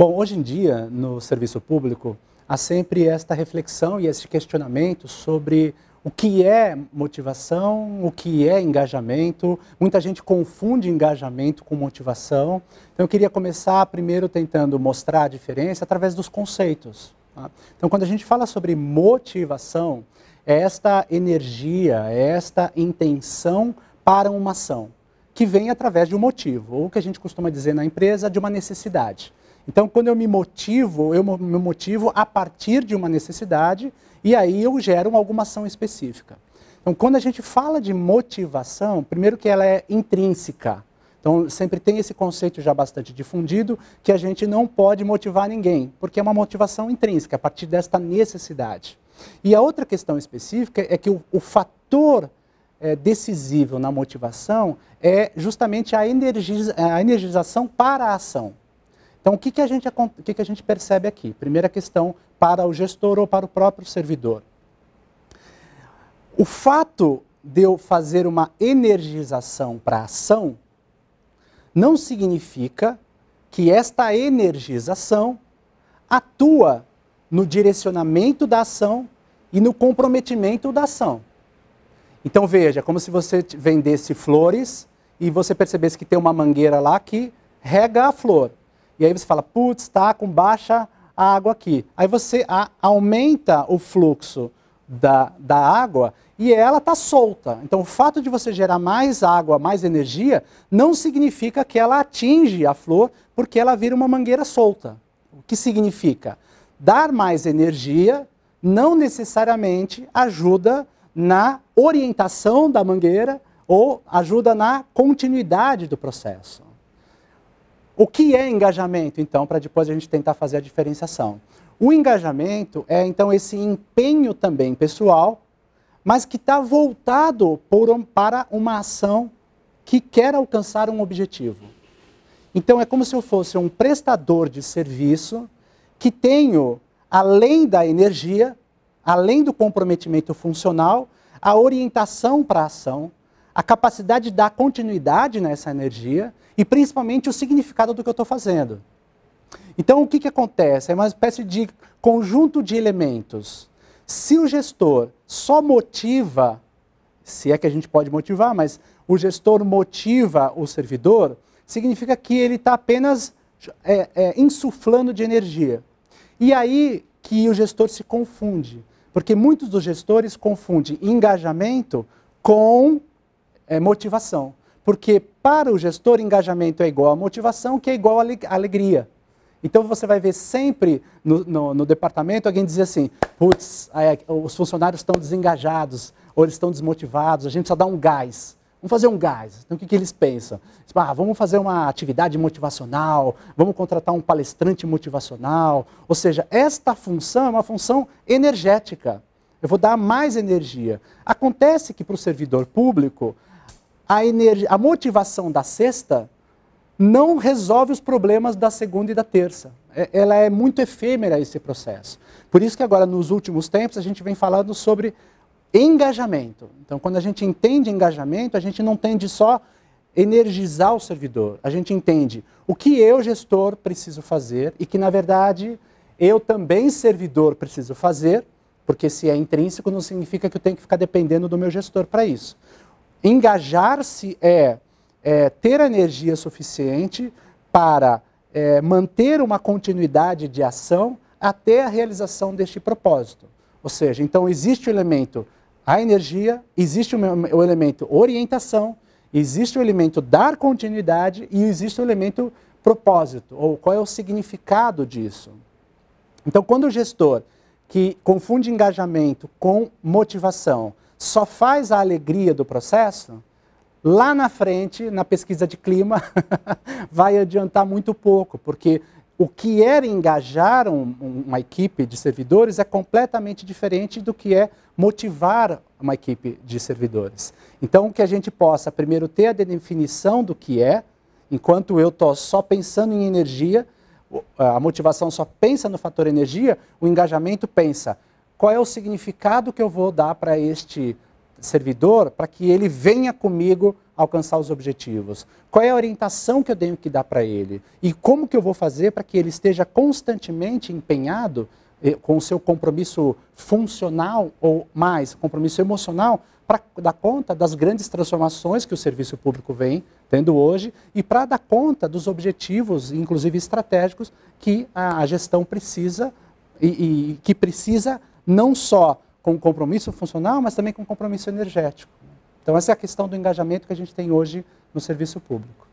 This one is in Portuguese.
Bom, hoje em dia, no serviço público, há sempre esta reflexão e esse questionamento sobre o que é motivação, o que é engajamento. Muita gente confunde engajamento com motivação. Então, eu queria começar primeiro tentando mostrar a diferença através dos conceitos. Tá? Então, quando a gente fala sobre motivação, é esta energia, é esta intenção para uma ação, que vem através de um motivo, ou o que a gente costuma dizer na empresa, de uma necessidade. Então, quando eu me motivo, eu me motivo a partir de uma necessidade e aí eu gero alguma ação específica. Então, quando a gente fala de motivação, primeiro que ela é intrínseca. Então, sempre tem esse conceito já bastante difundido que a gente não pode motivar ninguém, porque é uma motivação intrínseca, a partir desta necessidade. E a outra questão específica é que o, o fator é, decisivo na motivação é justamente a, energiza, a energização para a ação. Então, o que, que, a, gente, o que, que a gente percebe aqui? Primeira questão para o gestor ou para o próprio servidor. O fato de eu fazer uma energização para a ação não significa que esta energização atua no direcionamento da ação e no comprometimento da ação. Então veja, como se você vendesse flores e você percebesse que tem uma mangueira lá que rega a flor. E aí você fala, putz, está com baixa água aqui. Aí você aumenta o fluxo da, da água e ela está solta. Então, o fato de você gerar mais água, mais energia, não significa que ela atinge a flor, porque ela vira uma mangueira solta. O que significa? Dar mais energia não necessariamente ajuda na orientação da mangueira ou ajuda na continuidade do processo. O que é engajamento, então, para depois a gente tentar fazer a diferenciação? O engajamento é, então, esse empenho também pessoal, mas que está voltado um, para uma ação que quer alcançar um objetivo. Então, é como se eu fosse um prestador de serviço que tenho, além da energia, além do comprometimento funcional, a orientação para a ação, a capacidade de dar continuidade nessa energia e principalmente o significado do que eu estou fazendo. Então, o que, que acontece? É uma espécie de conjunto de elementos. Se o gestor só motiva, se é que a gente pode motivar, mas o gestor motiva o servidor, significa que ele está apenas é, é, insuflando de energia. E aí que o gestor se confunde, porque muitos dos gestores confundem engajamento com é, motivação. Porque para o gestor, engajamento é igual a motivação, que é igual a alegria. Então você vai ver sempre no, no, no departamento alguém dizer assim: putz, é, os funcionários estão desengajados, ou eles estão desmotivados, a gente precisa dar um gás. Vamos fazer um gás. Então o que, que eles pensam? Tipo, ah, vamos fazer uma atividade motivacional, vamos contratar um palestrante motivacional. Ou seja, esta função é uma função energética. Eu vou dar mais energia. Acontece que para o servidor público, a, a motivação da sexta não resolve os problemas da segunda e da terça. É, ela é muito efêmera esse processo. Por isso que agora, nos últimos tempos, a gente vem falando sobre engajamento. Então, quando a gente entende engajamento, a gente não entende só energizar o servidor. A gente entende o que eu, gestor, preciso fazer e que, na verdade, eu também, servidor, preciso fazer, porque se é intrínseco, não significa que eu tenho que ficar dependendo do meu gestor para isso. Engajar-se é, é, ter energia suficiente para é, manter uma continuidade de ação até a realização deste propósito. Ou seja, então existe o elemento a energia, existe o elemento orientação, existe o elemento dar continuidade e existe o elemento propósito, ou qual é o significado disso. Então, quando o gestor que confunde engajamento com motivação, só faz a alegria do processo, lá na frente, na pesquisa de clima, vai adiantar muito pouco, porque o que era engajar um, uma equipe de servidores é completamente diferente do que é motivar uma equipe de servidores. Então, que a gente possa primeiro ter a definição do que é, enquanto eu estou só pensando em energia, a motivação só pensa no fator energia, o engajamento pensa qual é o significado que eu vou dar para este servidor para que ele venha comigo alcançar os objetivos? Qual é a orientação que eu tenho que dar para ele? E como que eu vou fazer para que ele esteja constantemente empenhado eh, com o seu compromisso funcional ou mais, compromisso emocional, para dar conta das grandes transformações que o serviço público vem tendo hoje e para dar conta dos objetivos, inclusive estratégicos, que a, gestão precisa e, e que precisa não só com compromisso funcional, mas também com compromisso energético. Então, essa é a questão do engajamento que a gente tem hoje no serviço público.